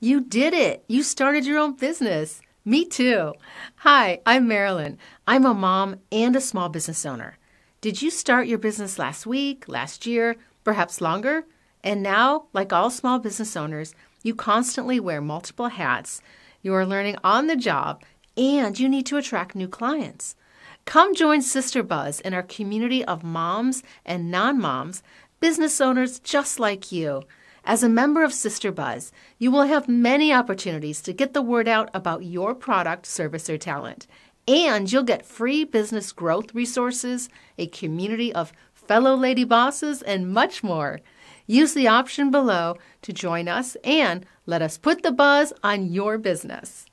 You did it. You started your own business. Me too. Hi, I'm Marilyn. I'm a mom and a small business owner. Did you start your business last week, last year, perhaps longer? And now, like all small business owners, you constantly wear multiple hats. You are learning on the job and you need to attract new clients. Come join Sister Buzz in our community of moms and non moms, business owners just like you. As a member of Sister Buzz, you will have many opportunities to get the word out about your product, service, or talent. And you'll get free business growth resources, a community of fellow lady bosses, and much more. Use the option below to join us and let us put the buzz on your business.